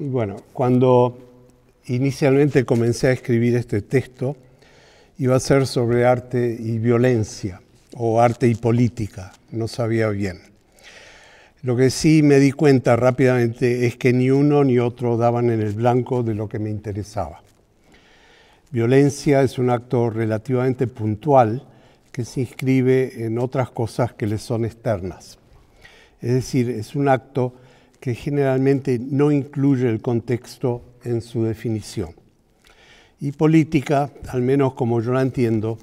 Y bueno, cuando inicialmente comencé a escribir este texto, iba a ser sobre arte y violencia, o arte y política, no sabía bien. Lo que sí me di cuenta rápidamente es que ni uno ni otro daban en el blanco de lo que me interesaba. Violencia es un acto relativamente puntual que se inscribe en otras cosas que le son externas. Es decir, es un acto que generalmente no incluye el contexto en su definición. Y política, al menos como yo la entiendo,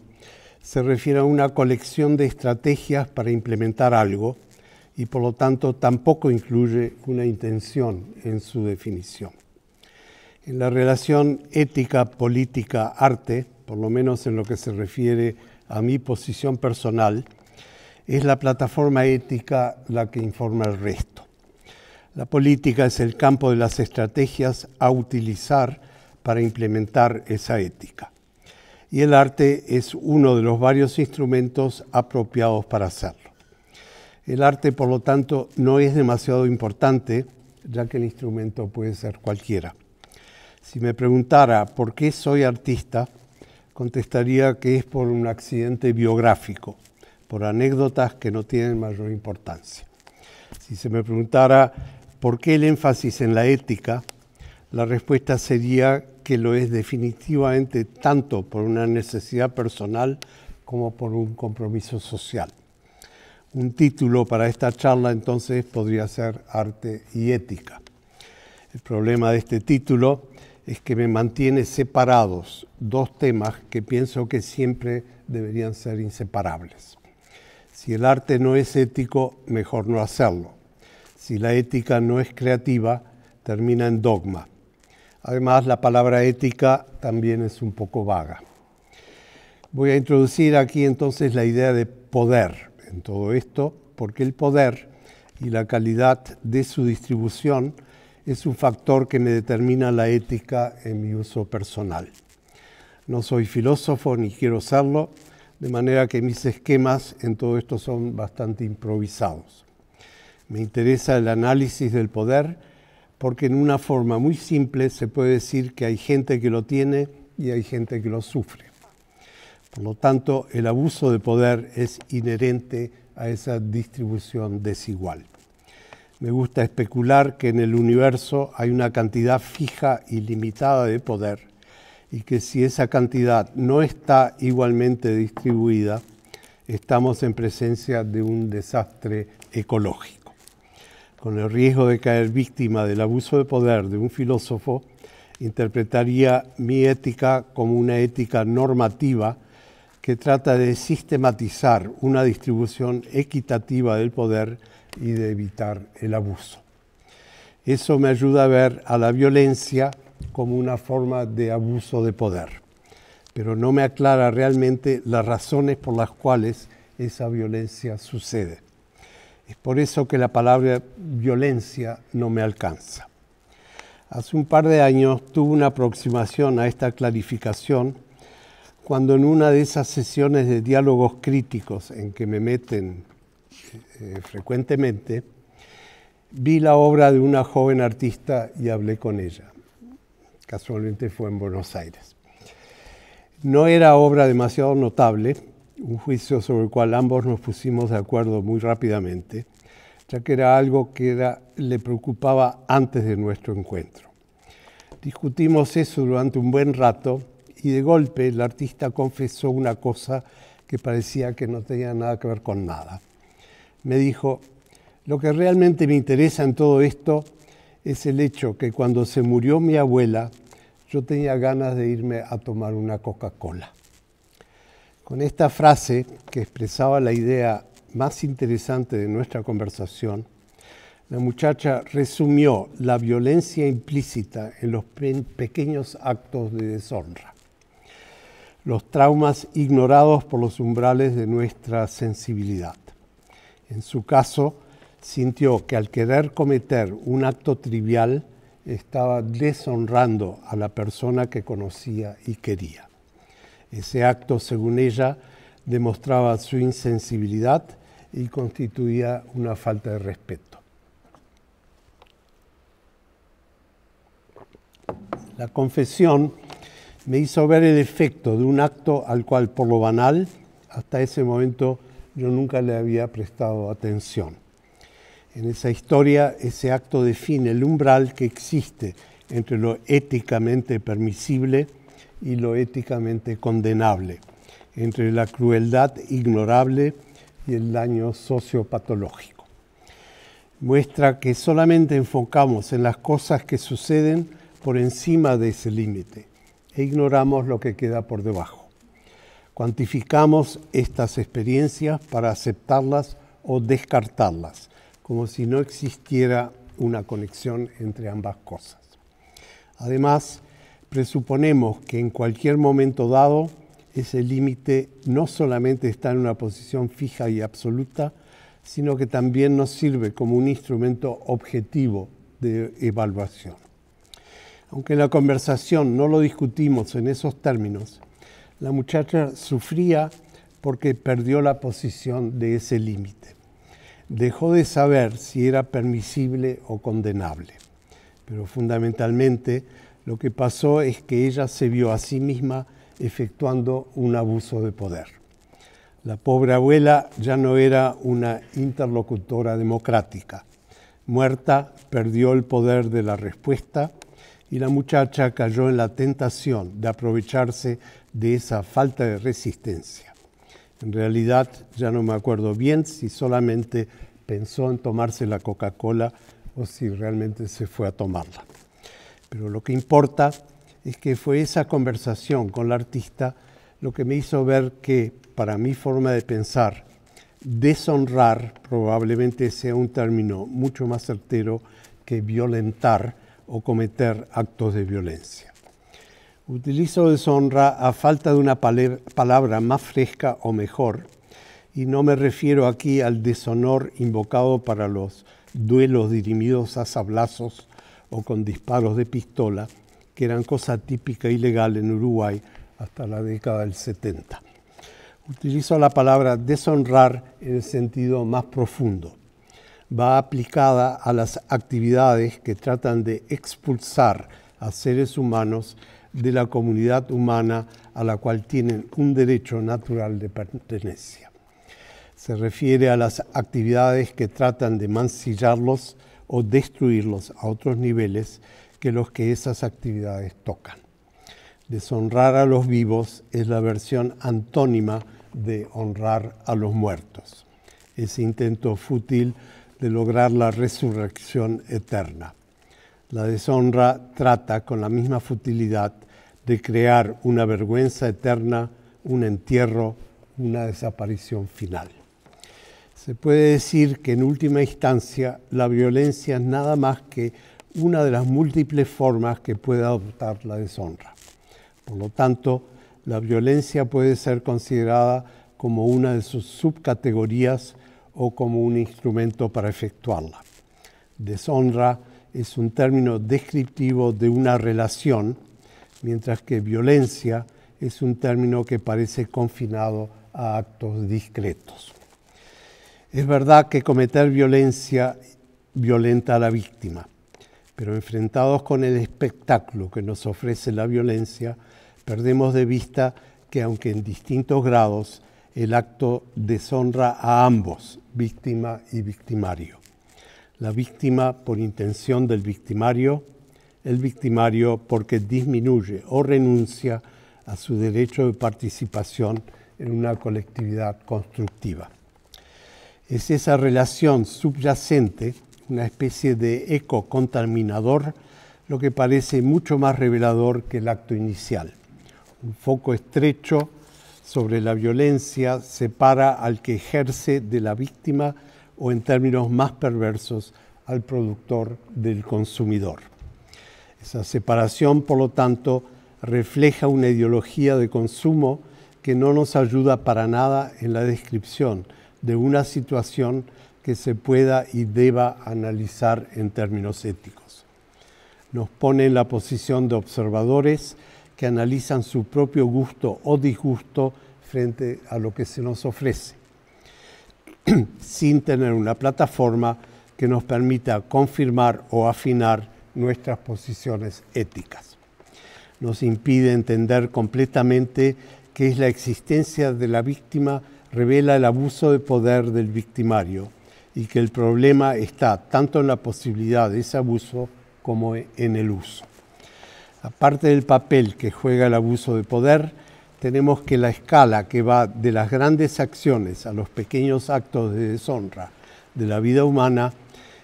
se refiere a una colección de estrategias para implementar algo y por lo tanto tampoco incluye una intención en su definición. En la relación ética, política, arte, por lo menos en lo que se refiere a mi posición personal, es la plataforma ética la que informa el resto. La política es el campo de las estrategias a utilizar para implementar esa ética. Y el arte es uno de los varios instrumentos apropiados para hacerlo. El arte, por lo tanto, no es demasiado importante, ya que el instrumento puede ser cualquiera. Si me preguntara por qué soy artista, contestaría que es por un accidente biográfico, por anécdotas que no tienen mayor importancia. Si se me preguntara ¿por qué el énfasis en la ética? La respuesta sería que lo es definitivamente tanto por una necesidad personal como por un compromiso social. Un título para esta charla entonces podría ser Arte y Ética. El problema de este título es que me mantiene separados dos temas que pienso que siempre deberían ser inseparables. Si el arte no es ético, mejor no hacerlo si la ética no es creativa, termina en dogma. Además, la palabra ética también es un poco vaga. Voy a introducir aquí entonces la idea de poder en todo esto, porque el poder y la calidad de su distribución es un factor que me determina la ética en mi uso personal. No soy filósofo ni quiero serlo, de manera que mis esquemas en todo esto son bastante improvisados. Me interesa el análisis del poder porque en una forma muy simple se puede decir que hay gente que lo tiene y hay gente que lo sufre. Por lo tanto, el abuso de poder es inherente a esa distribución desigual. Me gusta especular que en el universo hay una cantidad fija y limitada de poder y que si esa cantidad no está igualmente distribuida, estamos en presencia de un desastre ecológico con el riesgo de caer víctima del abuso de poder de un filósofo, interpretaría mi ética como una ética normativa que trata de sistematizar una distribución equitativa del poder y de evitar el abuso. Eso me ayuda a ver a la violencia como una forma de abuso de poder, pero no me aclara realmente las razones por las cuales esa violencia sucede. Es por eso que la palabra violencia no me alcanza. Hace un par de años tuve una aproximación a esta clarificación cuando en una de esas sesiones de diálogos críticos en que me meten eh, frecuentemente, vi la obra de una joven artista y hablé con ella. Casualmente fue en Buenos Aires. No era obra demasiado notable, un juicio sobre el cual ambos nos pusimos de acuerdo muy rápidamente, ya que era algo que le preocupaba antes de nuestro encuentro. Discutimos eso durante un buen rato y de golpe el artista confesó una cosa que parecía que no tenía nada que ver con nada. Me dijo, lo que realmente me interesa en todo esto es el hecho que cuando se murió mi abuela, yo tenía ganas de irme a tomar una Coca-Cola. Con esta frase que expresaba la idea más interesante de nuestra conversación, la muchacha resumió la violencia implícita en los pequeños actos de deshonra, los traumas ignorados por los umbrales de nuestra sensibilidad. En su caso, sintió que al querer cometer un acto trivial, estaba deshonrando a la persona que conocía y quería. Ese acto, según ella, demostraba su insensibilidad y constituía una falta de respeto. La confesión me hizo ver el efecto de un acto al cual por lo banal hasta ese momento yo nunca le había prestado atención. En esa historia ese acto define el umbral que existe entre lo éticamente permisible y lo éticamente condenable, entre la crueldad ignorable y el daño sociopatológico. Muestra que solamente enfocamos en las cosas que suceden por encima de ese límite e ignoramos lo que queda por debajo. Cuantificamos estas experiencias para aceptarlas o descartarlas, como si no existiera una conexión entre ambas cosas. Además, presuponemos que en cualquier momento dado ese límite no solamente está en una posición fija y absoluta, sino que también nos sirve como un instrumento objetivo de evaluación. Aunque en la conversación no lo discutimos en esos términos, la muchacha sufría porque perdió la posición de ese límite. Dejó de saber si era permisible o condenable, pero fundamentalmente lo que pasó es que ella se vio a sí misma efectuando un abuso de poder. La pobre abuela ya no era una interlocutora democrática. Muerta, perdió el poder de la respuesta y la muchacha cayó en la tentación de aprovecharse de esa falta de resistencia. En realidad ya no me acuerdo bien si solamente pensó en tomarse la Coca-Cola o si realmente se fue a tomarla pero lo que importa es que fue esa conversación con la artista lo que me hizo ver que, para mi forma de pensar, deshonrar probablemente sea un término mucho más certero que violentar o cometer actos de violencia. Utilizo deshonra a falta de una palabra más fresca o mejor, y no me refiero aquí al deshonor invocado para los duelos dirimidos a sablazos o con disparos de pistola, que eran cosa típica y legal en Uruguay hasta la década del 70. Utilizo la palabra deshonrar en el sentido más profundo. Va aplicada a las actividades que tratan de expulsar a seres humanos de la comunidad humana a la cual tienen un derecho natural de pertenencia. Se refiere a las actividades que tratan de mancillarlos, o destruirlos a otros niveles que los que esas actividades tocan. Deshonrar a los vivos es la versión antónima de honrar a los muertos, ese intento fútil de lograr la resurrección eterna. La deshonra trata con la misma futilidad de crear una vergüenza eterna, un entierro, una desaparición final. Se puede decir que en última instancia la violencia es nada más que una de las múltiples formas que puede adoptar la deshonra. Por lo tanto, la violencia puede ser considerada como una de sus subcategorías o como un instrumento para efectuarla. Deshonra es un término descriptivo de una relación, mientras que violencia es un término que parece confinado a actos discretos. Es verdad que cometer violencia violenta a la víctima, pero enfrentados con el espectáculo que nos ofrece la violencia, perdemos de vista que aunque en distintos grados, el acto deshonra a ambos, víctima y victimario. La víctima por intención del victimario, el victimario porque disminuye o renuncia a su derecho de participación en una colectividad constructiva es esa relación subyacente, una especie de eco contaminador, lo que parece mucho más revelador que el acto inicial. Un foco estrecho sobre la violencia separa al que ejerce de la víctima o en términos más perversos al productor del consumidor. Esa separación, por lo tanto, refleja una ideología de consumo que no nos ayuda para nada en la descripción de una situación que se pueda y deba analizar en términos éticos. Nos pone en la posición de observadores que analizan su propio gusto o disgusto frente a lo que se nos ofrece, sin tener una plataforma que nos permita confirmar o afinar nuestras posiciones éticas. Nos impide entender completamente qué es la existencia de la víctima revela el abuso de poder del victimario y que el problema está tanto en la posibilidad de ese abuso como en el uso. Aparte del papel que juega el abuso de poder, tenemos que la escala que va de las grandes acciones a los pequeños actos de deshonra de la vida humana,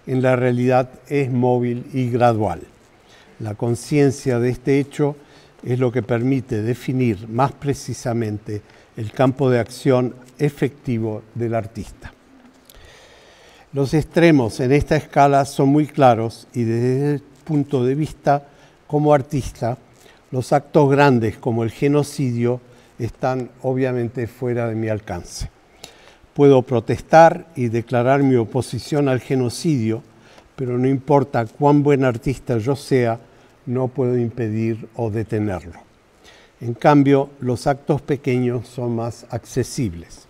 en la realidad es móvil y gradual. La conciencia de este hecho es lo que permite definir más precisamente el campo de acción efectivo del artista. Los extremos en esta escala son muy claros y desde el punto de vista como artista, los actos grandes como el genocidio están obviamente fuera de mi alcance. Puedo protestar y declarar mi oposición al genocidio, pero no importa cuán buen artista yo sea, no puedo impedir o detenerlo. En cambio, los actos pequeños son más accesibles.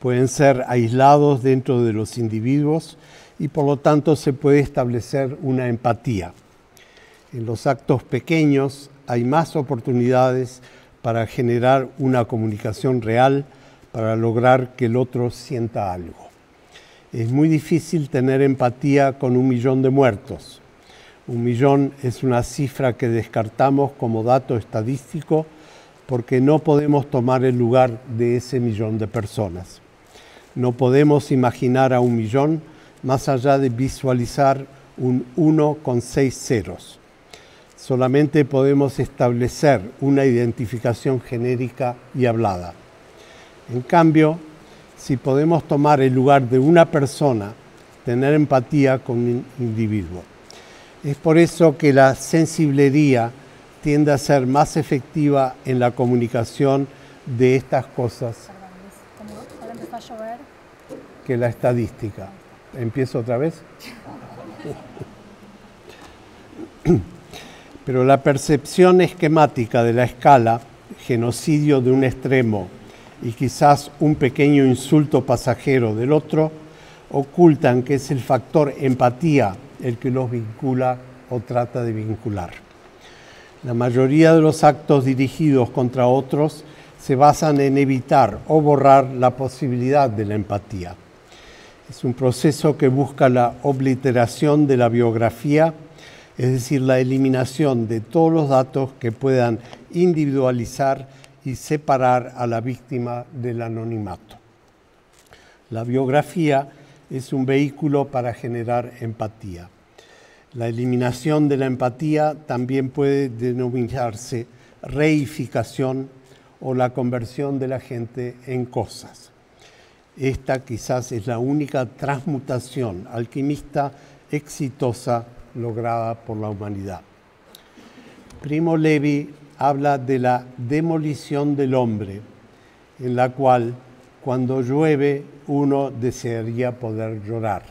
Pueden ser aislados dentro de los individuos y por lo tanto se puede establecer una empatía. En los actos pequeños hay más oportunidades para generar una comunicación real, para lograr que el otro sienta algo. Es muy difícil tener empatía con un millón de muertos, un millón es una cifra que descartamos como dato estadístico porque no podemos tomar el lugar de ese millón de personas. No podemos imaginar a un millón más allá de visualizar un 1 con seis ceros. Solamente podemos establecer una identificación genérica y hablada. En cambio, si podemos tomar el lugar de una persona, tener empatía con un individuo. Es por eso que la sensiblería tiende a ser más efectiva en la comunicación de estas cosas que la estadística. ¿Empiezo otra vez? Pero la percepción esquemática de la escala, genocidio de un extremo y quizás un pequeño insulto pasajero del otro, ocultan que es el factor empatía el que los vincula o trata de vincular. La mayoría de los actos dirigidos contra otros se basan en evitar o borrar la posibilidad de la empatía. Es un proceso que busca la obliteración de la biografía, es decir, la eliminación de todos los datos que puedan individualizar y separar a la víctima del anonimato. La biografía es un vehículo para generar empatía. La eliminación de la empatía también puede denominarse reificación o la conversión de la gente en cosas. Esta quizás es la única transmutación alquimista exitosa lograda por la humanidad. Primo Levi habla de la demolición del hombre, en la cual cuando llueve uno desearía poder llorar.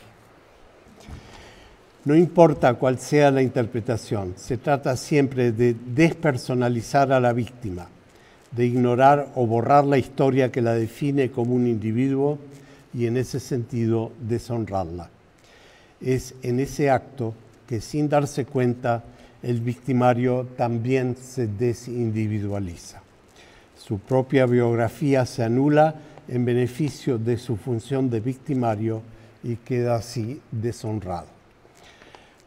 No importa cuál sea la interpretación, se trata siempre de despersonalizar a la víctima, de ignorar o borrar la historia que la define como un individuo y en ese sentido deshonrarla. Es en ese acto que sin darse cuenta el victimario también se desindividualiza. Su propia biografía se anula en beneficio de su función de victimario y queda así deshonrado.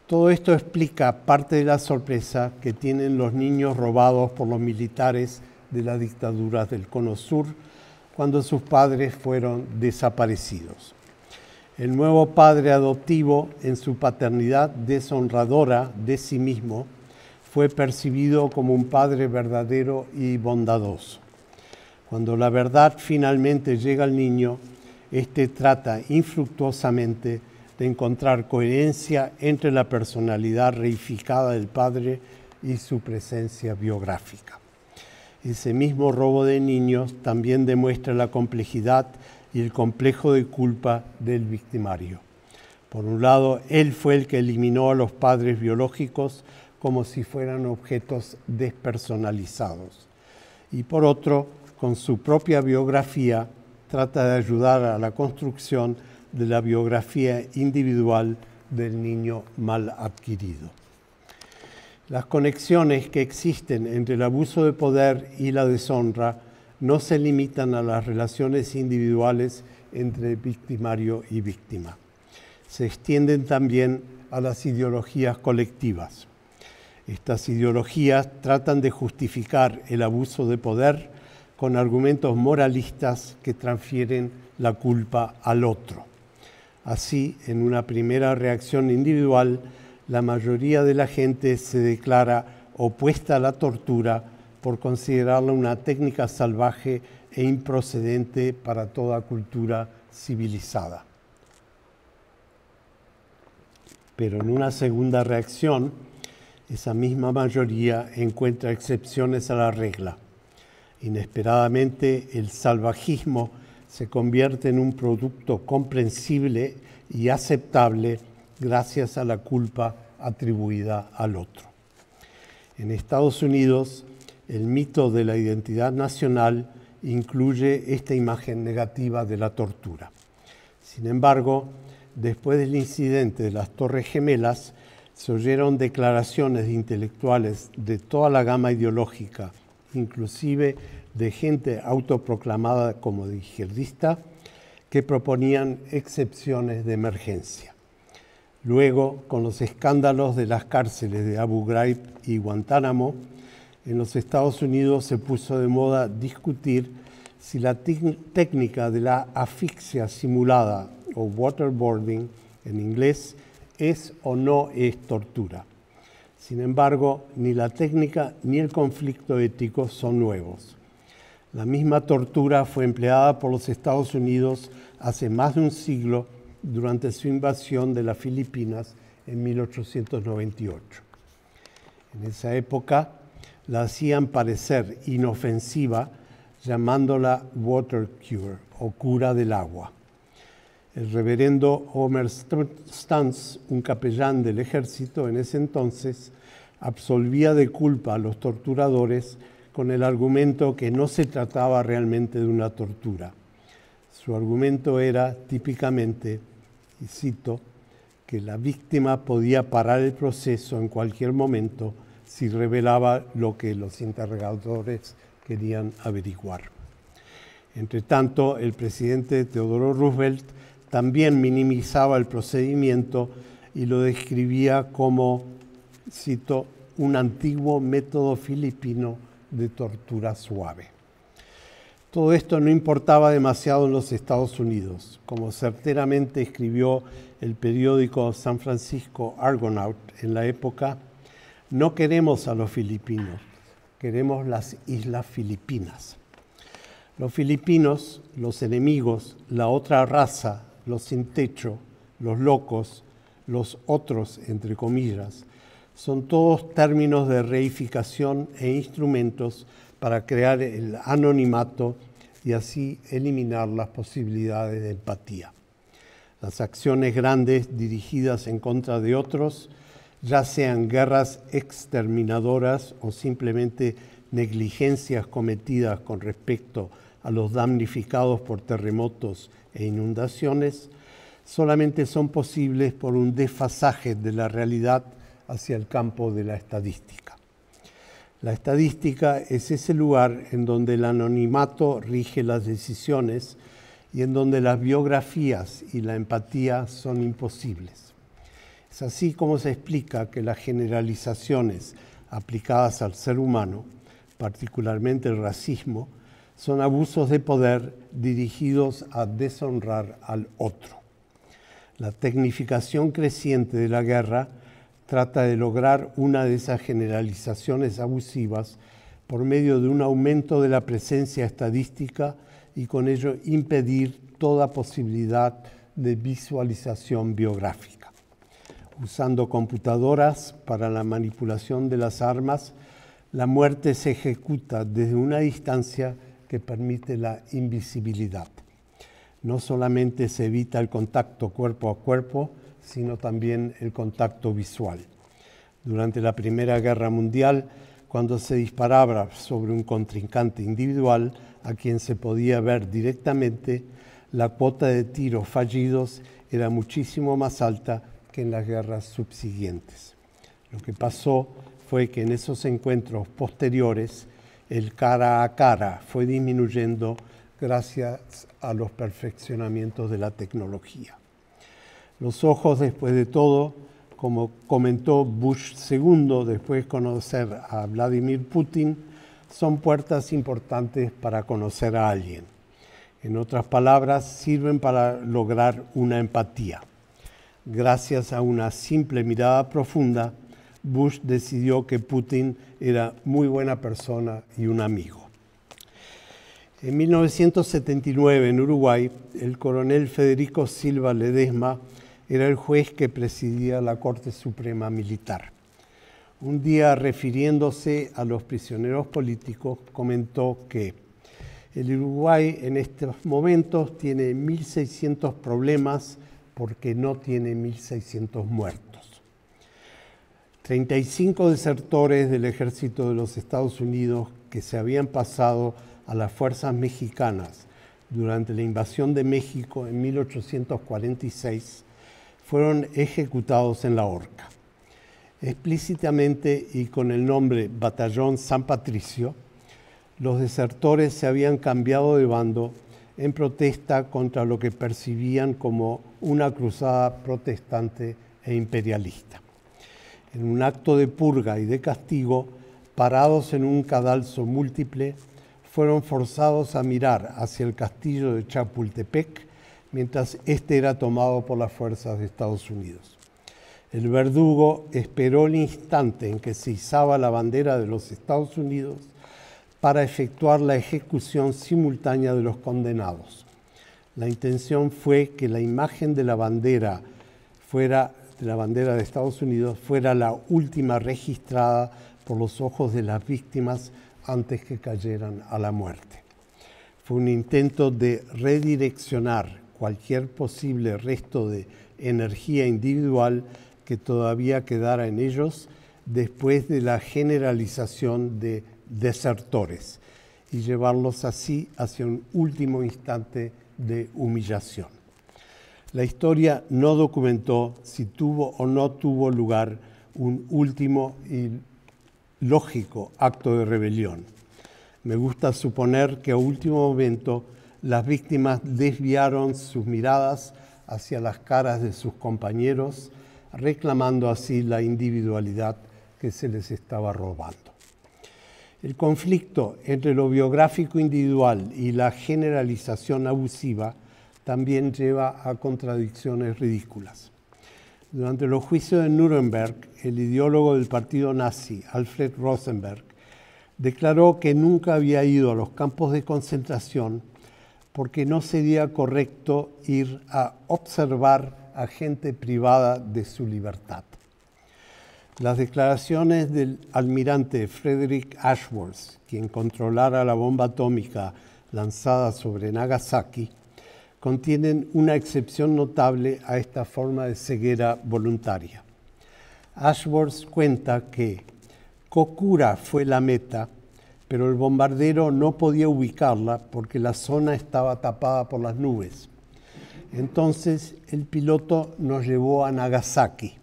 Todo esto explica parte de la sorpresa que tienen los niños robados por los militares de la dictaduras del Cono Sur cuando sus padres fueron desaparecidos. El nuevo padre adoptivo, en su paternidad deshonradora de sí mismo, fue percibido como un padre verdadero y bondadoso. Cuando la verdad finalmente llega al niño, éste trata infructuosamente de encontrar coherencia entre la personalidad reificada del padre y su presencia biográfica. Ese mismo robo de niños también demuestra la complejidad y el complejo de culpa del victimario. Por un lado, él fue el que eliminó a los padres biológicos como si fueran objetos despersonalizados. Y por otro, con su propia biografía, trata de ayudar a la construcción de la biografía individual del niño mal adquirido. Las conexiones que existen entre el abuso de poder y la deshonra no se limitan a las relaciones individuales entre victimario y víctima. Se extienden también a las ideologías colectivas. Estas ideologías tratan de justificar el abuso de poder con argumentos moralistas que transfieren la culpa al otro. Así, en una primera reacción individual, la mayoría de la gente se declara opuesta a la tortura por considerarla una técnica salvaje e improcedente para toda cultura civilizada. Pero en una segunda reacción, esa misma mayoría encuentra excepciones a la regla Inesperadamente el salvajismo se convierte en un producto comprensible y aceptable gracias a la culpa atribuida al otro. En Estados Unidos, el mito de la identidad nacional incluye esta imagen negativa de la tortura. Sin embargo, después del incidente de las Torres Gemelas, se oyeron declaraciones de intelectuales de toda la gama ideológica inclusive de gente autoproclamada como de izquierdista, que proponían excepciones de emergencia. Luego, con los escándalos de las cárceles de Abu Ghraib y Guantánamo, en los Estados Unidos se puso de moda discutir si la técnica de la asfixia simulada o waterboarding en inglés es o no es tortura. Sin embargo, ni la técnica ni el conflicto ético son nuevos. La misma tortura fue empleada por los Estados Unidos hace más de un siglo durante su invasión de las Filipinas en 1898. En esa época la hacían parecer inofensiva llamándola water cure o cura del agua el reverendo Homer Stans, un capellán del ejército en ese entonces, absolvía de culpa a los torturadores con el argumento que no se trataba realmente de una tortura. Su argumento era típicamente, y cito, que la víctima podía parar el proceso en cualquier momento si revelaba lo que los interrogadores querían averiguar. Entre el presidente Teodoro Roosevelt también minimizaba el procedimiento y lo describía como, cito, un antiguo método filipino de tortura suave. Todo esto no importaba demasiado en los Estados Unidos. Como certeramente escribió el periódico San Francisco Argonaut en la época, no queremos a los filipinos, queremos las islas filipinas. Los filipinos, los enemigos, la otra raza, los sin techo, los locos, los otros, entre comillas, son todos términos de reificación e instrumentos para crear el anonimato y así eliminar las posibilidades de empatía. Las acciones grandes dirigidas en contra de otros, ya sean guerras exterminadoras o simplemente negligencias cometidas con respecto a a los damnificados por terremotos e inundaciones solamente son posibles por un desfasaje de la realidad hacia el campo de la estadística. La estadística es ese lugar en donde el anonimato rige las decisiones y en donde las biografías y la empatía son imposibles. Es así como se explica que las generalizaciones aplicadas al ser humano, particularmente el racismo, son abusos de poder dirigidos a deshonrar al otro. La tecnificación creciente de la guerra trata de lograr una de esas generalizaciones abusivas por medio de un aumento de la presencia estadística y con ello impedir toda posibilidad de visualización biográfica. Usando computadoras para la manipulación de las armas, la muerte se ejecuta desde una distancia que permite la invisibilidad. No solamente se evita el contacto cuerpo a cuerpo, sino también el contacto visual. Durante la Primera Guerra Mundial, cuando se disparaba sobre un contrincante individual a quien se podía ver directamente, la cuota de tiros fallidos era muchísimo más alta que en las guerras subsiguientes. Lo que pasó fue que en esos encuentros posteriores el cara a cara fue disminuyendo gracias a los perfeccionamientos de la tecnología. Los ojos, después de todo, como comentó Bush II después de conocer a Vladimir Putin, son puertas importantes para conocer a alguien. En otras palabras, sirven para lograr una empatía. Gracias a una simple mirada profunda, Bush decidió que Putin era muy buena persona y un amigo. En 1979, en Uruguay, el coronel Federico Silva Ledesma era el juez que presidía la Corte Suprema Militar. Un día, refiriéndose a los prisioneros políticos, comentó que el Uruguay en estos momentos tiene 1.600 problemas porque no tiene 1.600 muertos. 35 desertores del ejército de los Estados Unidos que se habían pasado a las fuerzas mexicanas durante la invasión de México en 1846 fueron ejecutados en la horca. Explícitamente y con el nombre Batallón San Patricio, los desertores se habían cambiado de bando en protesta contra lo que percibían como una cruzada protestante e imperialista en un acto de purga y de castigo, parados en un cadalso múltiple, fueron forzados a mirar hacia el castillo de Chapultepec mientras este era tomado por las fuerzas de Estados Unidos. El verdugo esperó el instante en que se izaba la bandera de los Estados Unidos para efectuar la ejecución simultánea de los condenados. La intención fue que la imagen de la bandera fuera de la bandera de Estados Unidos fuera la última registrada por los ojos de las víctimas antes que cayeran a la muerte. Fue un intento de redireccionar cualquier posible resto de energía individual que todavía quedara en ellos después de la generalización de desertores y llevarlos así hacia un último instante de humillación. La historia no documentó si tuvo o no tuvo lugar un último y lógico acto de rebelión. Me gusta suponer que a último momento las víctimas desviaron sus miradas hacia las caras de sus compañeros, reclamando así la individualidad que se les estaba robando. El conflicto entre lo biográfico individual y la generalización abusiva también lleva a contradicciones ridículas. Durante los juicios de Nuremberg, el ideólogo del partido nazi, Alfred Rosenberg, declaró que nunca había ido a los campos de concentración porque no sería correcto ir a observar a gente privada de su libertad. Las declaraciones del almirante Frederick Ashworth, quien controlara la bomba atómica lanzada sobre Nagasaki, contienen una excepción notable a esta forma de ceguera voluntaria. Ashworth cuenta que Kokura fue la meta, pero el bombardero no podía ubicarla porque la zona estaba tapada por las nubes. Entonces el piloto nos llevó a Nagasaki.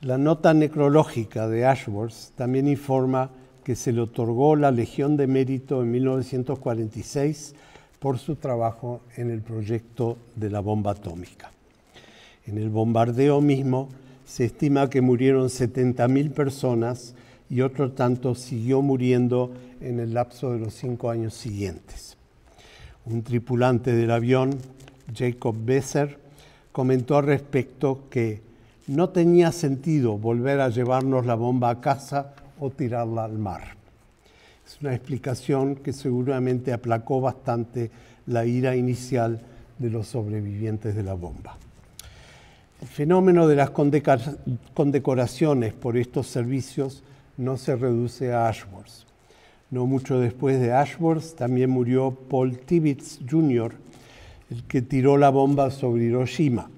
La nota necrológica de Ashworth también informa que se le otorgó la Legión de Mérito en 1946 por su trabajo en el proyecto de la bomba atómica. En el bombardeo mismo se estima que murieron 70.000 personas y otro tanto siguió muriendo en el lapso de los cinco años siguientes. Un tripulante del avión, Jacob Besser, comentó al respecto que no tenía sentido volver a llevarnos la bomba a casa o tirarla al mar. Es una explicación que seguramente aplacó bastante la ira inicial de los sobrevivientes de la bomba. El fenómeno de las condecoraciones por estos servicios no se reduce a Ashworth. No mucho después de Ashworth también murió Paul Tibbets Jr., el que tiró la bomba sobre Hiroshima.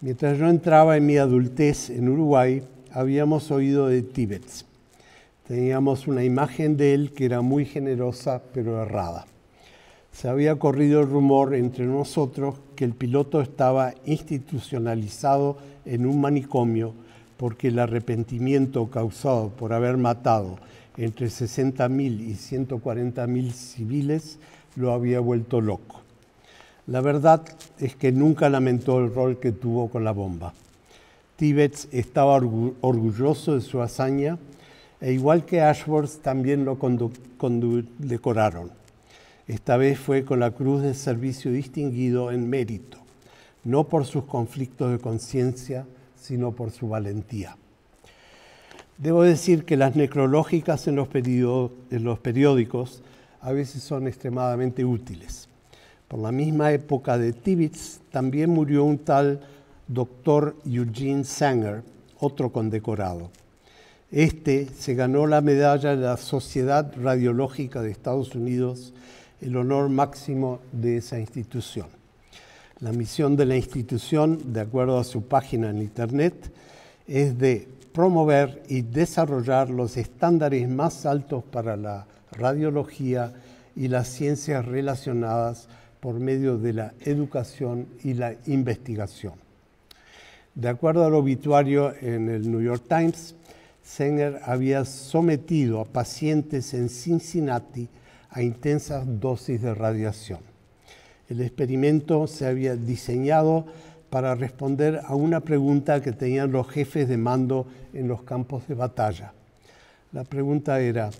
Mientras yo entraba en mi adultez en Uruguay, habíamos oído de Tibbets. Teníamos una imagen de él que era muy generosa pero errada. Se había corrido el rumor entre nosotros que el piloto estaba institucionalizado en un manicomio porque el arrepentimiento causado por haber matado entre 60.000 y 140.000 civiles lo había vuelto loco. La verdad es que nunca lamentó el rol que tuvo con la bomba. Tibet estaba orgulloso de su hazaña e igual que Ashworth también lo decoraron. Esta vez fue con la Cruz de Servicio Distinguido en Mérito, no por sus conflictos de conciencia, sino por su valentía. Debo decir que las necrológicas en los, periódicos a veces son extremadamente útiles. Por la misma época de Tibitz también murió un tal doctor Eugene Sanger, otro condecorado. Este se ganó la medalla de la Sociedad Radiológica de Estados Unidos, el honor máximo de esa institución. La misión de la institución, de acuerdo a su página en Internet, es de promover y desarrollar los estándares más altos para la radiología y las ciencias relacionadas por medio de la educación y la investigación. De acuerdo al obituario en el New York Times, Sanger había sometido a pacientes en Cincinnati a intensas dosis de radiación. El experimento se había diseñado para responder a una pregunta que tenían los jefes de mando en los campos de batalla. La pregunta era,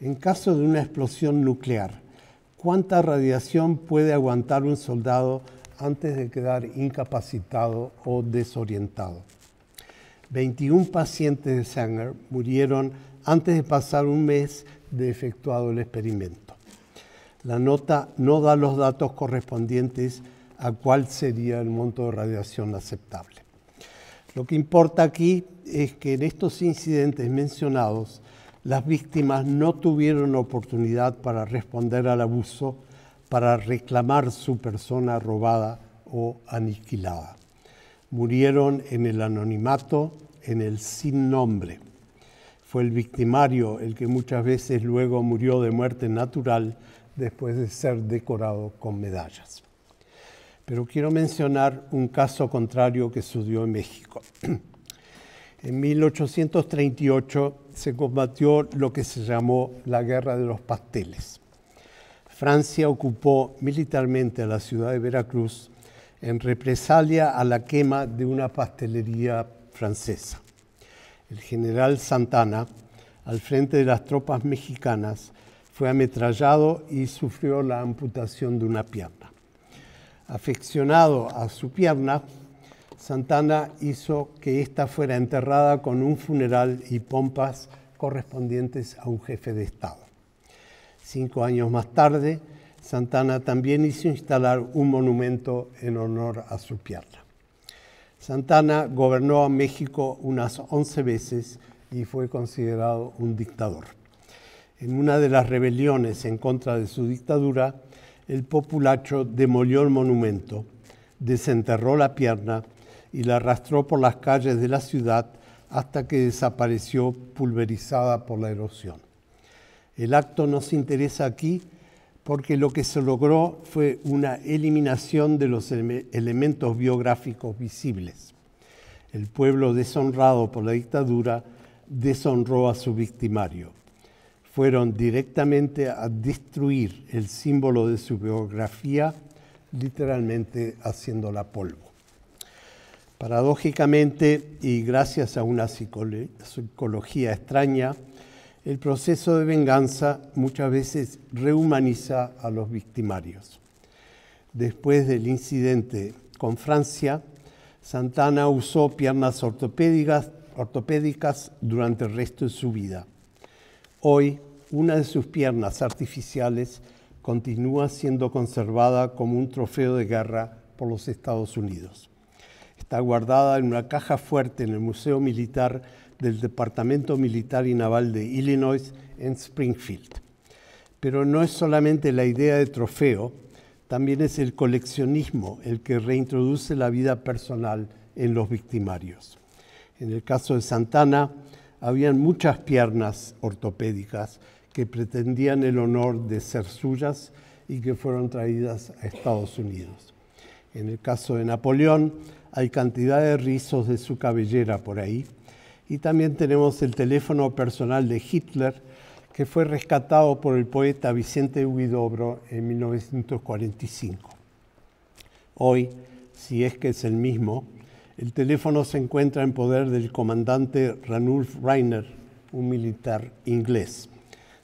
en caso de una explosión nuclear, ¿cuánta radiación puede aguantar un soldado antes de quedar incapacitado o desorientado? 21 pacientes de Sanger murieron antes de pasar un mes de efectuado el experimento. La nota no da los datos correspondientes a cuál sería el monto de radiación aceptable. Lo que importa aquí es que en estos incidentes mencionados, las víctimas no tuvieron oportunidad para responder al abuso, para reclamar su persona robada o aniquilada. Murieron en el anonimato, en el sin nombre. Fue el victimario el que muchas veces luego murió de muerte natural después de ser decorado con medallas. Pero quiero mencionar un caso contrario que sucedió en México. En 1838 se combatió lo que se llamó la Guerra de los Pasteles. Francia ocupó militarmente la ciudad de Veracruz en represalia a la quema de una pastelería francesa. El general Santana, al frente de las tropas mexicanas, fue ametrallado y sufrió la amputación de una pierna. Afeccionado a su pierna, Santana hizo que ésta fuera enterrada con un funeral y pompas correspondientes a un jefe de Estado. Cinco años más tarde, Santana también hizo instalar un monumento en honor a su pierna. Santana gobernó a México unas 11 veces y fue considerado un dictador. En una de las rebeliones en contra de su dictadura, el populacho demolió el monumento, desenterró la pierna y la arrastró por las calles de la ciudad hasta que desapareció pulverizada por la erosión. El acto nos interesa aquí porque lo que se logró fue una eliminación de los elementos biográficos visibles. El pueblo deshonrado por la dictadura deshonró a su victimario. Fueron directamente a destruir el símbolo de su biografía, literalmente haciéndola polvo. Paradójicamente, y gracias a una psicología extraña, el proceso de venganza muchas veces rehumaniza a los victimarios. Después del incidente con Francia, Santana usó piernas ortopédicas, ortopédicas durante el resto de su vida. Hoy, una de sus piernas artificiales continúa siendo conservada como un trofeo de guerra por los Estados Unidos. Está guardada en una caja fuerte en el Museo Militar del Departamento Militar y Naval de Illinois en Springfield. Pero no es solamente la idea de trofeo, también es el coleccionismo el que reintroduce la vida personal en los victimarios. En el caso de Santana, habían muchas piernas ortopédicas que pretendían el honor de ser suyas y que fueron traídas a Estados Unidos. En el caso de Napoleón, hay cantidad de rizos de su cabellera por ahí, y también tenemos el teléfono personal de Hitler, que fue rescatado por el poeta Vicente Huidobro en 1945. Hoy, si es que es el mismo, el teléfono se encuentra en poder del comandante Ranulf Reiner, un militar inglés.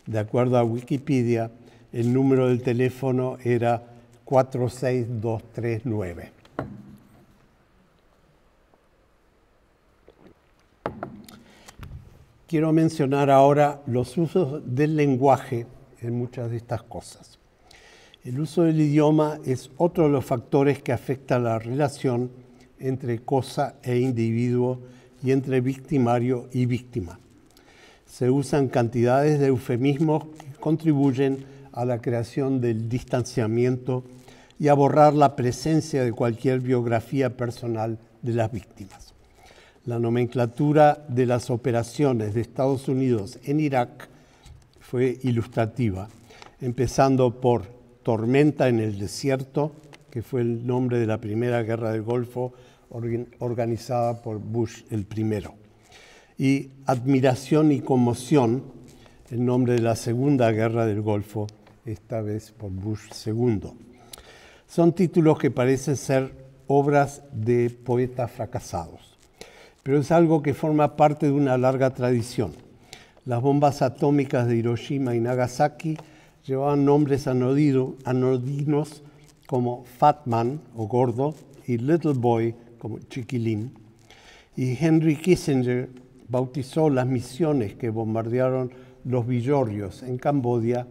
De acuerdo a Wikipedia, el número del teléfono era 46239. quiero mencionar ahora los usos del lenguaje en muchas de estas cosas. El uso del idioma es otro de los factores que afecta la relación entre cosa e individuo y entre victimario y víctima. Se usan cantidades de eufemismos que contribuyen a la creación del distanciamiento y a borrar la presencia de cualquier biografía personal de las víctimas la nomenclatura de las operaciones de Estados Unidos en Irak fue ilustrativa, empezando por Tormenta en el Desierto, que fue el nombre de la primera guerra del Golfo organizada por Bush el primero, y Admiración y Conmoción, el nombre de la segunda guerra del Golfo, esta vez por Bush segundo. Son títulos que parecen ser obras de poetas fracasados pero es algo que forma parte de una larga tradición. Las bombas atómicas de Hiroshima y Nagasaki llevaban nombres anodinos como Fat Man o gordo y Little Boy como chiquilín. Y Henry Kissinger bautizó las misiones que bombardearon los villorrios en Camboya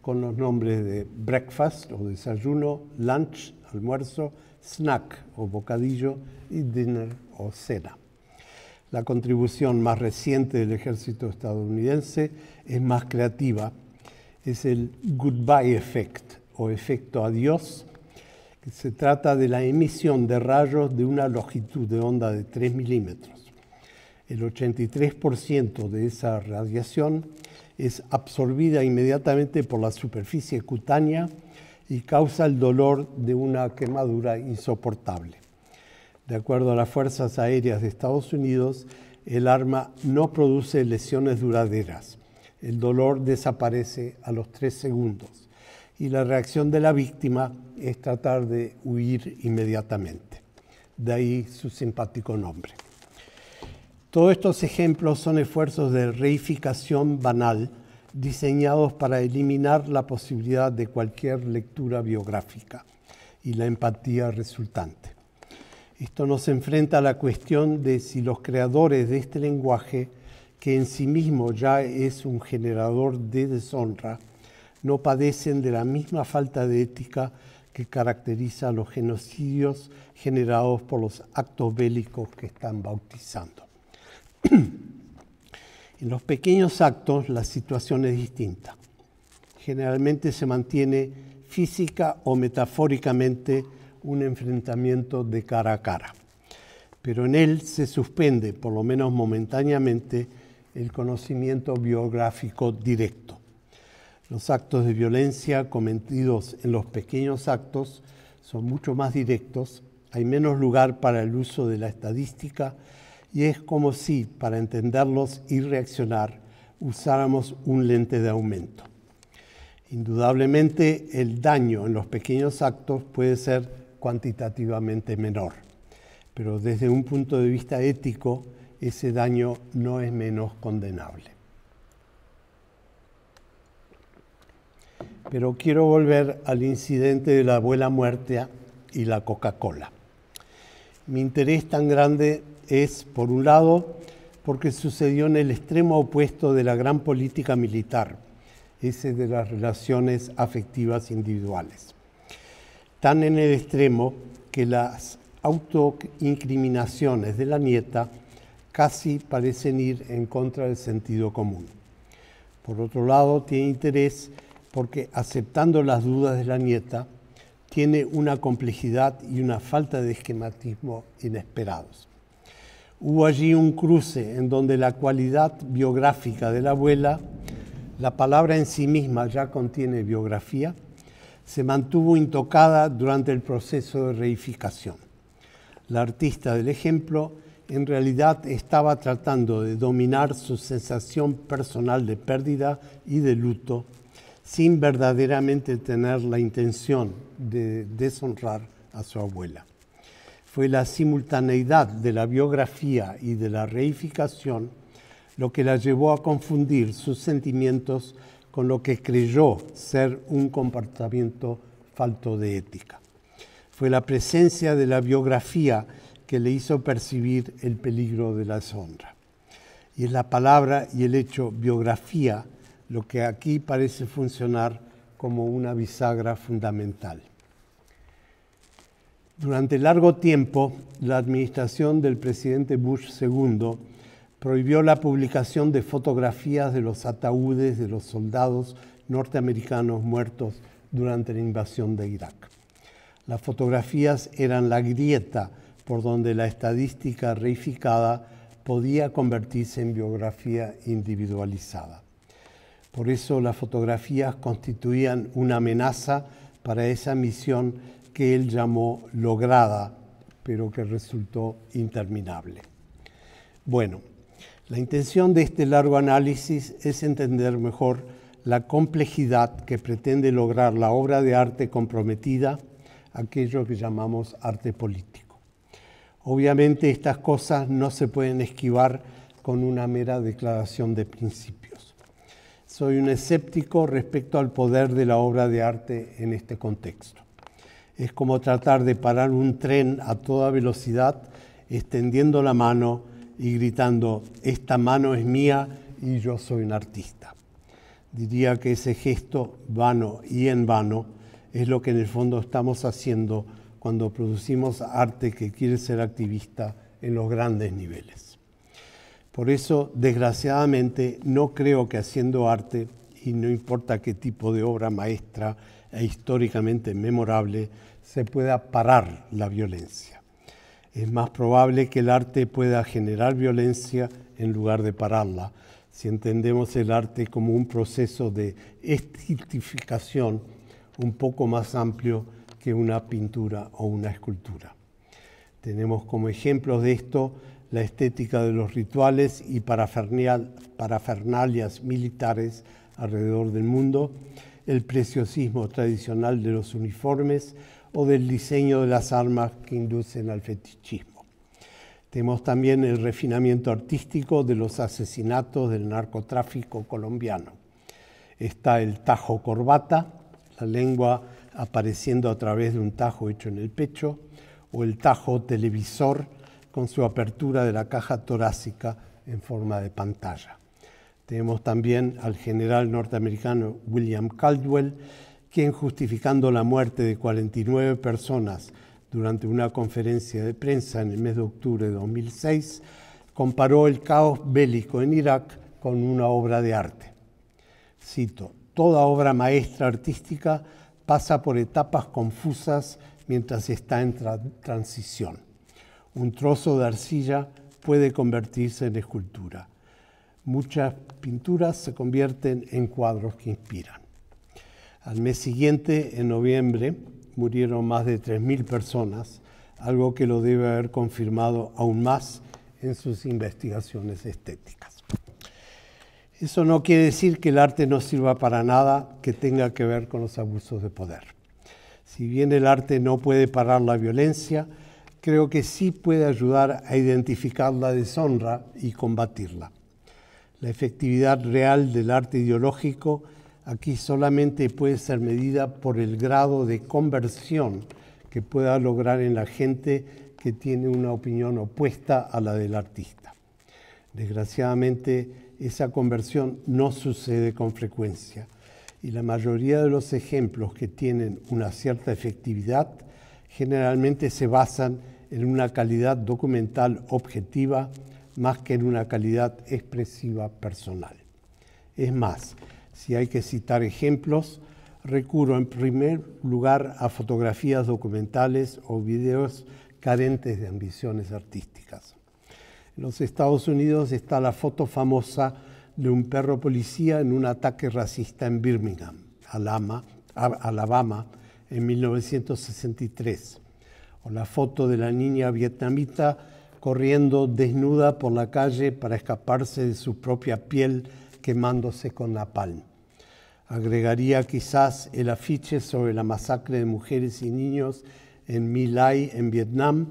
con los nombres de breakfast o desayuno, lunch, almuerzo, snack o bocadillo y dinner o cena. La contribución más reciente del ejército estadounidense es más creativa, es el goodbye effect o efecto adiós, que se trata de la emisión de rayos de una longitud de onda de 3 milímetros. El 83% de esa radiación es absorbida inmediatamente por la superficie cutánea y causa el dolor de una quemadura insoportable. De acuerdo a las Fuerzas Aéreas de Estados Unidos, el arma no produce lesiones duraderas. El dolor desaparece a los tres segundos y la reacción de la víctima es tratar de huir inmediatamente. De ahí su simpático nombre. Todos estos ejemplos son esfuerzos de reificación banal diseñados para eliminar la posibilidad de cualquier lectura biográfica y la empatía resultante. Esto nos enfrenta a la cuestión de si los creadores de este lenguaje, que en sí mismo ya es un generador de deshonra, no padecen de la misma falta de ética que caracteriza los genocidios generados por los actos bélicos que están bautizando. en los pequeños actos la situación es distinta. Generalmente se mantiene física o metafóricamente un enfrentamiento de cara a cara. Pero en él se suspende, por lo menos momentáneamente, el conocimiento biográfico directo. Los actos de violencia cometidos en los pequeños actos son mucho más directos, hay menos lugar para el uso de la estadística y es como si, para entenderlos y reaccionar, usáramos un lente de aumento. Indudablemente el daño en los pequeños actos puede ser cuantitativamente menor. Pero desde un punto de vista ético, ese daño no es menos condenable. Pero quiero volver al incidente de la abuela muerta y la Coca-Cola. Mi interés tan grande es, por un lado, porque sucedió en el extremo opuesto de la gran política militar, ese de las relaciones afectivas individuales tan en el extremo que las autoincriminaciones de la nieta casi parecen ir en contra del sentido común. Por otro lado, tiene interés porque aceptando las dudas de la nieta, tiene una complejidad y una falta de esquematismo inesperados. Hubo allí un cruce en donde la cualidad biográfica de la abuela, la palabra en sí misma ya contiene biografía, se mantuvo intocada durante el proceso de reificación. La artista del ejemplo en realidad estaba tratando de dominar su sensación personal de pérdida y de luto sin verdaderamente tener la intención de deshonrar a su abuela. Fue la simultaneidad de la biografía y de la reificación lo que la llevó a confundir sus sentimientos con lo que creyó ser un comportamiento falto de ética. Fue la presencia de la biografía que le hizo percibir el peligro de la sombra. Y es la palabra y el hecho biografía lo que aquí parece funcionar como una bisagra fundamental. Durante largo tiempo, la administración del presidente Bush II prohibió la publicación de fotografías de los ataúdes de los soldados norteamericanos muertos durante la invasión de Irak. Las fotografías eran la grieta por donde la estadística reificada podía convertirse en biografía individualizada. Por eso las fotografías constituían una amenaza para esa misión que él llamó lograda, pero que resultó interminable. Bueno, la intención de este largo análisis es entender mejor la complejidad que pretende lograr la obra de arte comprometida, aquello que llamamos arte político. Obviamente estas cosas no se pueden esquivar con una mera declaración de principios. Soy un escéptico respecto al poder de la obra de arte en este contexto. Es como tratar de parar un tren a toda velocidad extendiendo la mano y gritando, esta mano es mía y yo soy un artista. Diría que ese gesto vano y en vano es lo que en el fondo estamos haciendo cuando producimos arte que quiere ser activista en los grandes niveles. Por eso, desgraciadamente, no creo que haciendo arte, y no importa qué tipo de obra maestra e históricamente memorable, se pueda parar la violencia es más probable que el arte pueda generar violencia en lugar de pararla, si entendemos el arte como un proceso de estilificación un poco más amplio que una pintura o una escultura. Tenemos como ejemplos de esto la estética de los rituales y parafernalias militares alrededor del mundo, el preciosismo tradicional de los uniformes o del diseño de las armas que inducen al fetichismo. Tenemos también el refinamiento artístico de los asesinatos del narcotráfico colombiano. Está el tajo corbata, la lengua apareciendo a través de un tajo hecho en el pecho, o el tajo televisor con su apertura de la caja torácica en forma de pantalla. Tenemos también al general norteamericano William Caldwell, quien justificando la muerte de 49 personas durante una conferencia de prensa en el mes de octubre de 2006, comparó el caos bélico en Irak con una obra de arte. Cito, Toda obra maestra artística pasa por etapas confusas mientras está en transición. Un trozo de arcilla puede convertirse en escultura. Muchas pinturas se convierten en cuadros que inspiran. Al mes siguiente, en noviembre, murieron más de 3.000 personas, algo que lo debe haber confirmado aún más en sus investigaciones estéticas. Eso no quiere decir que el arte no sirva para nada que tenga que ver con los abusos de poder. Si bien el arte no puede parar la violencia, creo que sí puede ayudar a identificar la deshonra y combatirla. La efectividad real del arte ideológico Aquí solamente puede ser medida por el grado de conversión que pueda lograr en la gente que tiene una opinión opuesta a la del artista. Desgraciadamente, esa conversión no sucede con frecuencia y la mayoría de los ejemplos que tienen una cierta efectividad generalmente se basan en una calidad documental objetiva más que en una calidad expresiva personal. Es más, si hay que citar ejemplos, recurro en primer lugar a fotografías documentales o videos carentes de ambiciones artísticas. En los Estados Unidos está la foto famosa de un perro policía en un ataque racista en Birmingham, Alabama, en 1963, o la foto de la niña vietnamita corriendo desnuda por la calle para escaparse de su propia piel quemándose con la palma. Agregaría quizás el afiche sobre la masacre de mujeres y niños en My Lai, en Vietnam,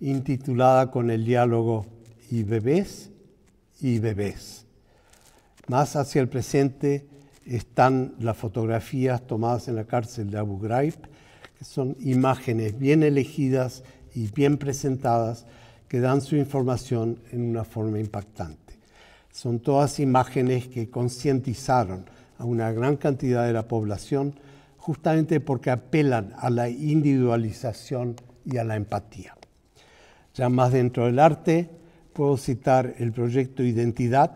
intitulada con el diálogo y bebés y bebés. Más hacia el presente están las fotografías tomadas en la cárcel de Abu Ghraib, que son imágenes bien elegidas y bien presentadas que dan su información en una forma impactante. Son todas imágenes que concientizaron a una gran cantidad de la población justamente porque apelan a la individualización y a la empatía. Ya más dentro del arte, puedo citar el proyecto Identidad,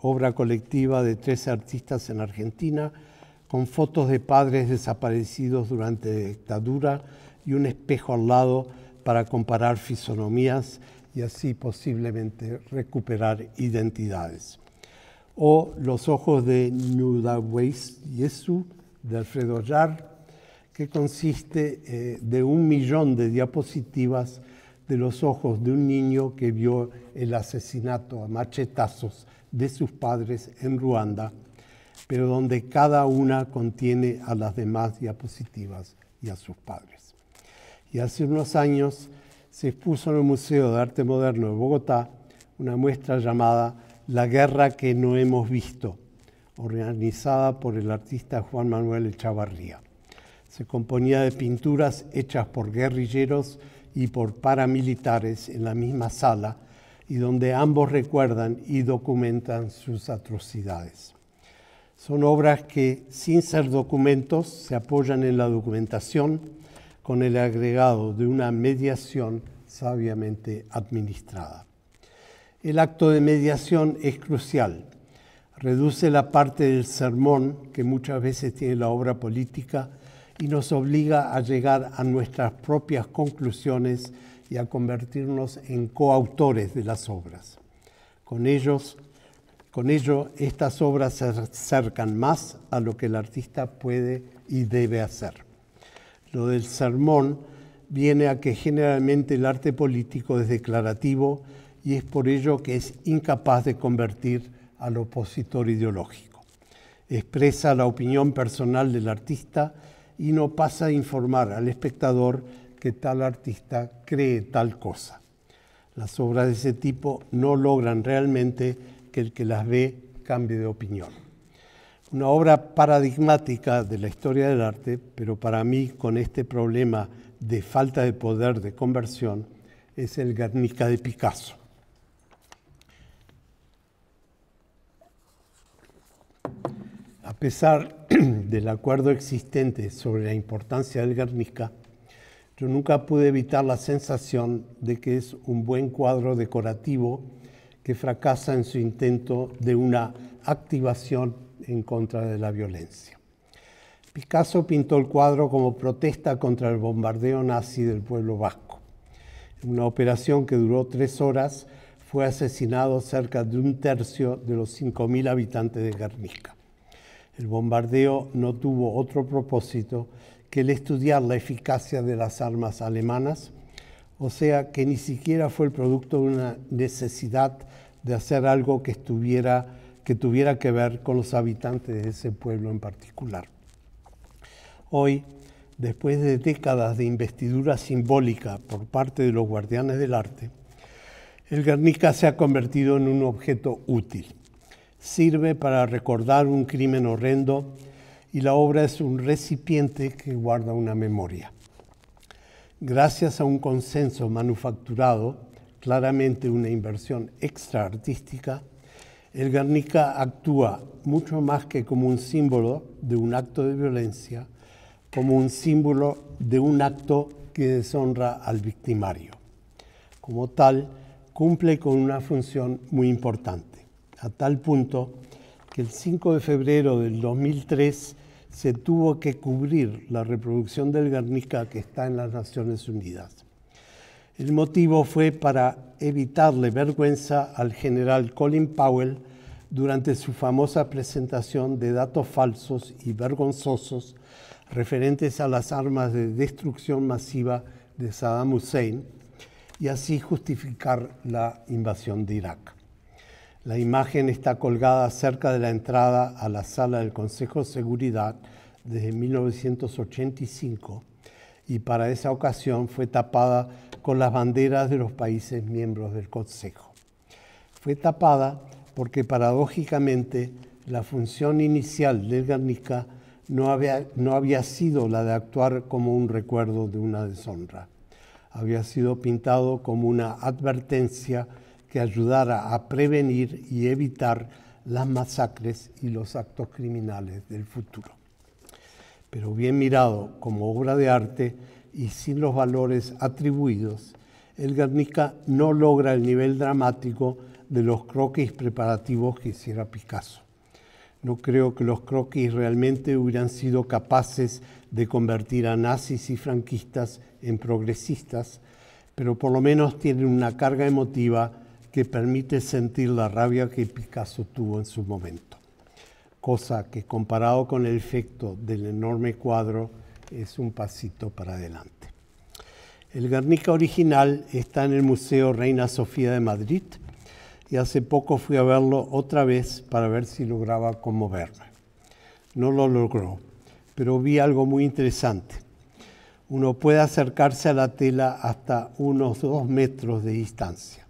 obra colectiva de tres artistas en Argentina, con fotos de padres desaparecidos durante la dictadura y un espejo al lado para comparar fisonomías y así posiblemente recuperar identidades. O Los ojos de Nuda y Yesu de Alfredo Yar, que consiste eh, de un millón de diapositivas de los ojos de un niño que vio el asesinato a machetazos de sus padres en Ruanda, pero donde cada una contiene a las demás diapositivas y a sus padres. Y hace unos años se expuso en el Museo de Arte Moderno de Bogotá una muestra llamada La guerra que no hemos visto, organizada por el artista Juan Manuel Echavarría. Se componía de pinturas hechas por guerrilleros y por paramilitares en la misma sala y donde ambos recuerdan y documentan sus atrocidades. Son obras que, sin ser documentos, se apoyan en la documentación, con el agregado de una mediación sabiamente administrada. El acto de mediación es crucial. Reduce la parte del sermón que muchas veces tiene la obra política y nos obliga a llegar a nuestras propias conclusiones y a convertirnos en coautores de las obras. Con, ellos, con ello, estas obras se acercan más a lo que el artista puede y debe hacer. Lo del sermón viene a que generalmente el arte político es declarativo y es por ello que es incapaz de convertir al opositor ideológico. Expresa la opinión personal del artista y no pasa a informar al espectador que tal artista cree tal cosa. Las obras de ese tipo no logran realmente que el que las ve cambie de opinión una obra paradigmática de la historia del arte, pero para mí con este problema de falta de poder de conversión es el Guernica de Picasso. A pesar del acuerdo existente sobre la importancia del Guernica, yo nunca pude evitar la sensación de que es un buen cuadro decorativo que fracasa en su intento de una activación en contra de la violencia. Picasso pintó el cuadro como protesta contra el bombardeo nazi del pueblo vasco. En una operación que duró tres horas, fue asesinado cerca de un tercio de los 5.000 habitantes de Guernica. El bombardeo no tuvo otro propósito que el estudiar la eficacia de las armas alemanas, o sea que ni siquiera fue el producto de una necesidad de hacer algo que estuviera que tuviera que ver con los habitantes de ese pueblo en particular. Hoy, después de décadas de investidura simbólica por parte de los guardianes del arte, el Guernica se ha convertido en un objeto útil. Sirve para recordar un crimen horrendo y la obra es un recipiente que guarda una memoria. Gracias a un consenso manufacturado, claramente una inversión extraartística, el Guernica actúa mucho más que como un símbolo de un acto de violencia, como un símbolo de un acto que deshonra al victimario. Como tal, cumple con una función muy importante, a tal punto que el 5 de febrero del 2003 se tuvo que cubrir la reproducción del Guernica que está en las Naciones Unidas. El motivo fue para evitarle vergüenza al general Colin Powell durante su famosa presentación de datos falsos y vergonzosos referentes a las armas de destrucción masiva de Saddam Hussein y así justificar la invasión de Irak. La imagen está colgada cerca de la entrada a la sala del Consejo de Seguridad desde 1985 y para esa ocasión fue tapada con las banderas de los países miembros del Consejo. Fue tapada porque paradójicamente la función inicial del Garnica no no había sido la de actuar como un recuerdo de una deshonra. Había sido pintado como una advertencia que ayudara a prevenir y evitar las masacres y los actos criminales del futuro pero bien mirado como obra de arte y sin los valores atribuidos, el Guernica no logra el nivel dramático de los croquis preparativos que hiciera Picasso. No creo que los croquis realmente hubieran sido capaces de convertir a nazis y franquistas en progresistas, pero por lo menos tienen una carga emotiva que permite sentir la rabia que Picasso tuvo en su momento cosa que comparado con el efecto del enorme cuadro es un pasito para adelante. El Guernica original está en el Museo Reina Sofía de Madrid y hace poco fui a verlo otra vez para ver si lograba conmoverme. No lo logró, pero vi algo muy interesante. Uno puede acercarse a la tela hasta unos dos metros de distancia.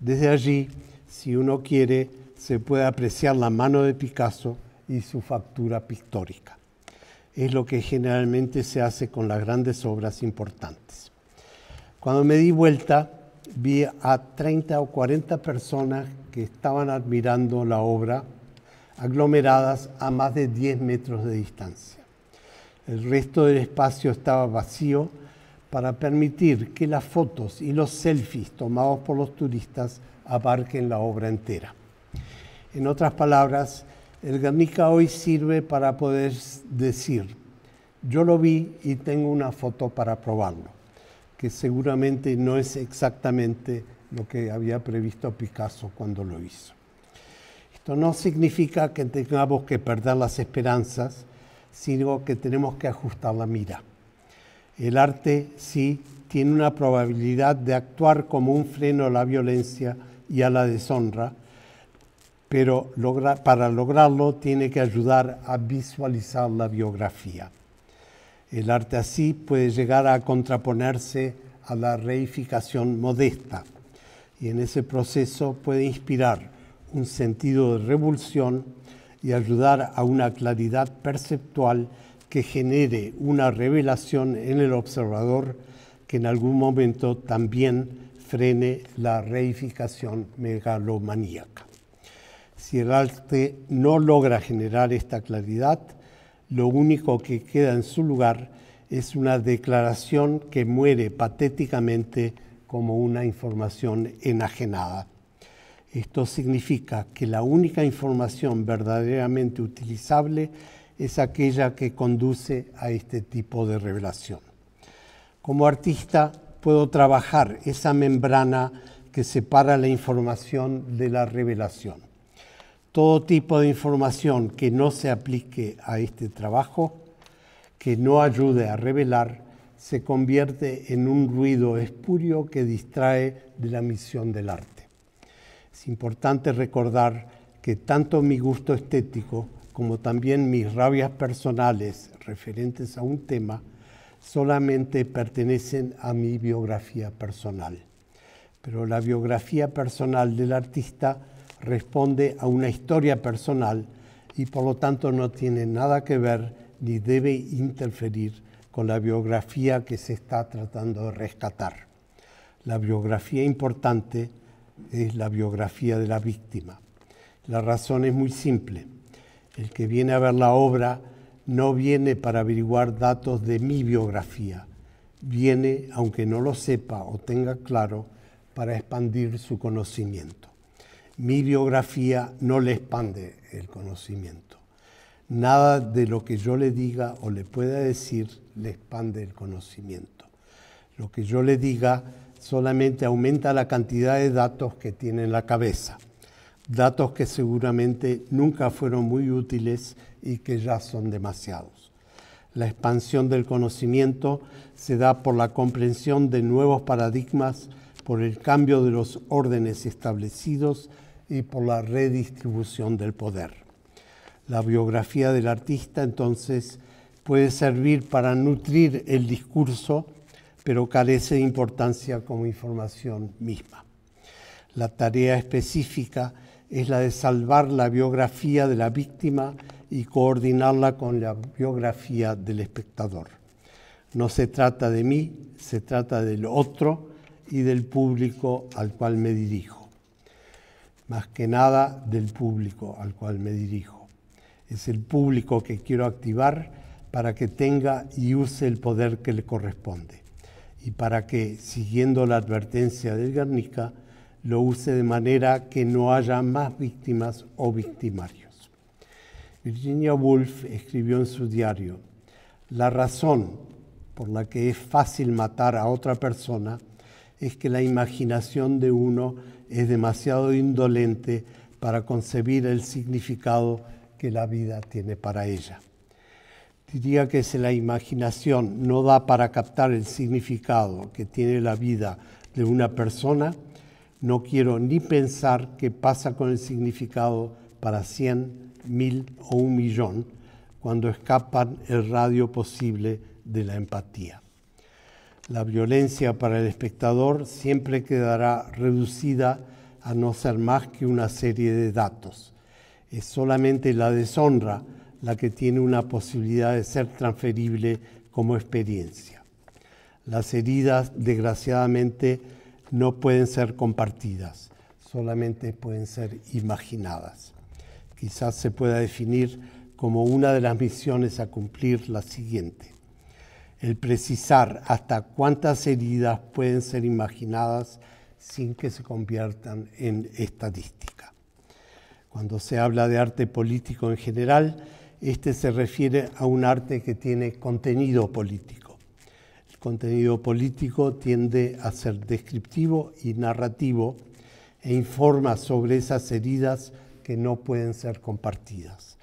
Desde allí, si uno quiere, se puede apreciar la mano de Picasso y su factura pictórica. Es lo que generalmente se hace con las grandes obras importantes. Cuando me di vuelta, vi a 30 o 40 personas que estaban admirando la obra, aglomeradas a más de 10 metros de distancia. El resto del espacio estaba vacío para permitir que las fotos y los selfies tomados por los turistas abarquen la obra entera. En otras palabras, el Guernica hoy sirve para poder decir, yo lo vi y tengo una foto para probarlo, que seguramente no es exactamente lo que había previsto Picasso cuando lo hizo. Esto no significa que tengamos que perder las esperanzas, sino que tenemos que ajustar la mira. El arte sí tiene una probabilidad de actuar como un freno a la violencia y a la deshonra, pero para lograrlo tiene que ayudar a visualizar la biografía. El arte así puede llegar a contraponerse a la reificación modesta y en ese proceso puede inspirar un sentido de revulsión y ayudar a una claridad perceptual que genere una revelación en el observador que en algún momento también frene la reificación megalomaníaca. Si el arte no logra generar esta claridad, lo único que queda en su lugar es una declaración que muere patéticamente como una información enajenada. Esto significa que la única información verdaderamente utilizable es aquella que conduce a este tipo de revelación. Como artista puedo trabajar esa membrana que separa la información de la revelación todo tipo de información que no se aplique a este trabajo, que no ayude a revelar, se convierte en un ruido espurio que distrae de la misión del arte. Es importante recordar que tanto mi gusto estético como también mis rabias personales referentes a un tema solamente pertenecen a mi biografía personal. Pero la biografía personal del artista responde a una historia personal y por lo tanto no tiene nada que ver ni debe interferir con la biografía que se está tratando de rescatar. La biografía importante es la biografía de la víctima. La razón es muy simple. El que viene a ver la obra no viene para averiguar datos de mi biografía, viene, aunque no lo sepa o tenga claro, para expandir su conocimiento mi biografía no le expande el conocimiento. Nada de lo que yo le diga o le pueda decir le expande el conocimiento. Lo que yo le diga solamente aumenta la cantidad de datos que tiene en la cabeza. Datos que seguramente nunca fueron muy útiles y que ya son demasiados. La expansión del conocimiento se da por la comprensión de nuevos paradigmas, por el cambio de los órdenes establecidos y por la redistribución del poder. La biografía del artista entonces puede servir para nutrir el discurso, pero carece de importancia como información misma. La tarea específica es la de salvar la biografía de la víctima y coordinarla con la biografía del espectador. No se trata de mí, se trata del otro y del público al cual me dirijo más que nada del público al cual me dirijo. Es el público que quiero activar para que tenga y use el poder que le corresponde y para que, siguiendo la advertencia del Guernica, lo use de manera que no haya más víctimas o victimarios. Virginia Woolf escribió en su diario, la razón por la que es fácil matar a otra persona es que la imaginación de uno es demasiado indolente para concebir el significado que la vida tiene para ella. Diría que si la imaginación no da para captar el significado que tiene la vida de una persona, no quiero ni pensar qué pasa con el significado para cien, mil o un millón cuando escapan el radio posible de la empatía. La violencia para el espectador siempre quedará reducida a no ser más que una serie de datos. Es solamente la deshonra la que tiene una posibilidad de ser transferible como experiencia. Las heridas, desgraciadamente, no pueden ser compartidas, solamente pueden ser imaginadas. Quizás se pueda definir como una de las misiones a cumplir la siguiente el precisar hasta cuántas heridas pueden ser imaginadas sin que se conviertan en estadística. Cuando se habla de arte político en general, este se refiere a un arte que tiene contenido político. El contenido político tiende a ser descriptivo y narrativo e informa sobre esas heridas que no pueden ser compartidas.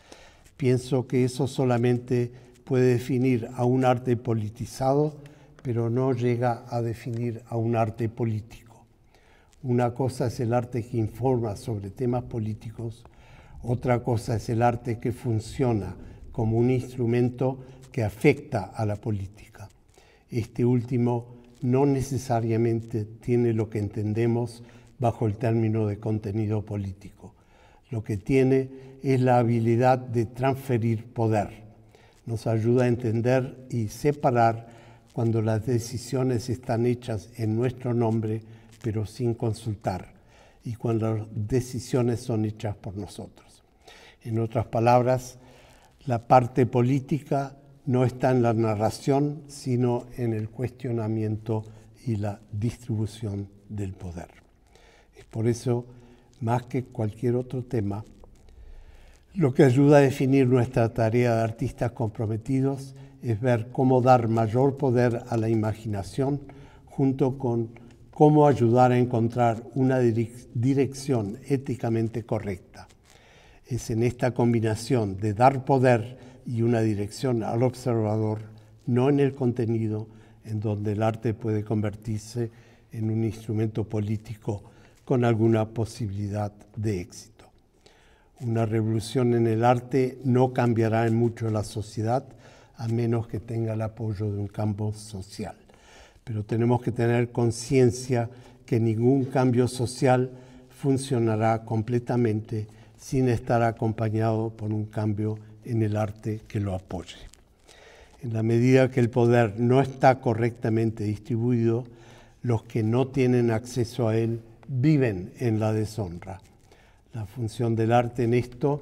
Pienso que eso solamente puede definir a un arte politizado, pero no llega a definir a un arte político. Una cosa es el arte que informa sobre temas políticos, otra cosa es el arte que funciona como un instrumento que afecta a la política. Este último no necesariamente tiene lo que entendemos bajo el término de contenido político. Lo que tiene es la habilidad de transferir poder nos ayuda a entender y separar cuando las decisiones están hechas en nuestro nombre, pero sin consultar, y cuando las decisiones son hechas por nosotros. En otras palabras, la parte política no está en la narración, sino en el cuestionamiento y la distribución del poder. Es por eso, más que cualquier otro tema, lo que ayuda a definir nuestra tarea de artistas comprometidos es ver cómo dar mayor poder a la imaginación junto con cómo ayudar a encontrar una dirección éticamente correcta. Es en esta combinación de dar poder y una dirección al observador, no en el contenido, en donde el arte puede convertirse en un instrumento político con alguna posibilidad de éxito. Una revolución en el arte no cambiará en mucho la sociedad a menos que tenga el apoyo de un campo social. Pero tenemos que tener conciencia que ningún cambio social funcionará completamente sin estar acompañado por un cambio en el arte que lo apoye. En la medida que el poder no está correctamente distribuido, los que no tienen acceso a él viven en la deshonra la función del arte en esto,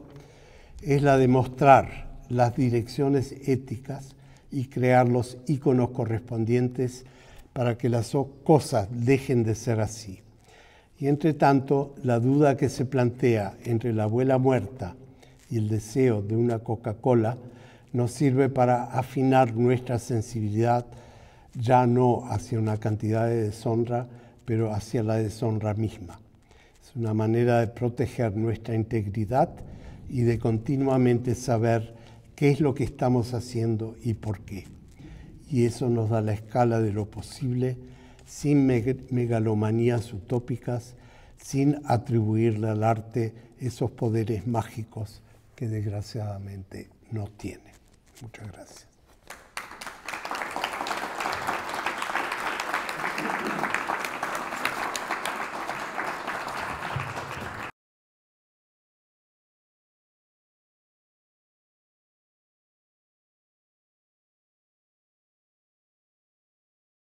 es la de mostrar las direcciones éticas y crear los iconos correspondientes para que las cosas dejen de ser así. Y entre tanto, la duda que se plantea entre la abuela muerta y el deseo de una Coca-Cola nos sirve para afinar nuestra sensibilidad ya no hacia una cantidad de deshonra, pero hacia la deshonra misma. Es una manera de proteger nuestra integridad y de continuamente saber qué es lo que estamos haciendo y por qué. Y eso nos da la escala de lo posible, sin megalomanías utópicas, sin atribuirle al arte esos poderes mágicos que desgraciadamente no tiene. Muchas gracias.